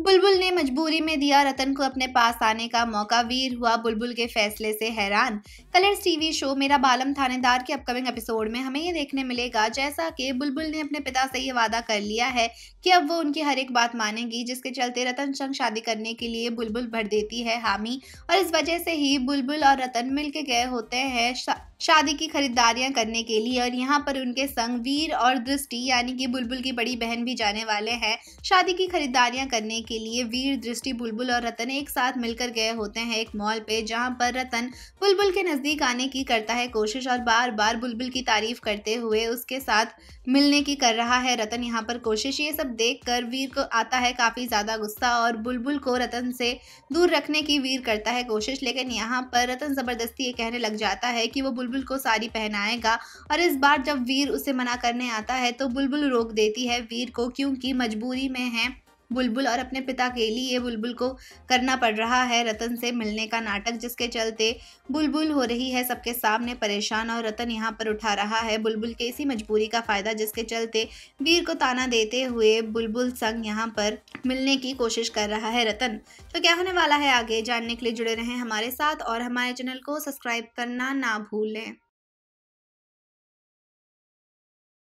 बुलबुल ने मजबूरी में दिया रतन को अपने पास आने का मौका वीर हुआ बुलबुल के फैसले से हैरान कलर्स टीवी शो मेरा बालम थानेदार के अपकमिंग एपिसोड में हमें ये देखने मिलेगा जैसा कि बुलबुल ने अपने पिता से ये वादा कर लिया है कि अब वो उनकी हर एक बात मानेगी जिसके चलते रतन चंग शादी करने के लिए बुलबुल भर देती है हामी और इस वजह से ही बुलबुल और रतन मिल के गए होते हैं शादी की खरीदारियां करने के लिए और यहाँ पर उनके संग वीर और दृष्टि यानी कि बुलबुल की बड़ी बहन भी जाने वाले हैं शादी की खरीदारियां करने के लिए वीर दृष्टि बुलबुल और रतन एक साथ मिलकर गए होते हैं एक मॉल पे जहाँ पर रतन बुलबुल के नज़दीक आने की करता है कोशिश और बार बार बुलबुल की तारीफ करते हुए उसके साथ मिलने की कर रहा है रतन यहाँ पर कोशिश ये सब देख कर वीर को आता है काफ़ी ज़्यादा गुस्सा और बुलबुल को रतन से दूर रखने की वीर करता है कोशिश लेकिन यहाँ पर रतन ज़बरदस्ती ये कहने लग जाता है कि वो बुलबुल को साड़ी पहनाएगा और इस बार जब वीर उसे मना करने आता है तो बुलबुल रोक देती है वीर को क्योंकि मजबूरी में है बुलबुल और अपने पिता के लिए बुलबुल को करना पड़ रहा है रतन से मिलने का नाटक जिसके चलते बुलबुल हो रही है सबके सामने परेशान और रतन यहाँ पर उठा रहा है बुलबुल के इसी मजबूरी का फ़ायदा जिसके चलते वीर को ताना देते हुए बुलबुल संग यहाँ पर मिलने की कोशिश कर रहा है रतन तो क्या होने वाला है आगे जानने के लिए जुड़े रहें हमारे साथ और हमारे चैनल को सब्सक्राइब करना ना भूलें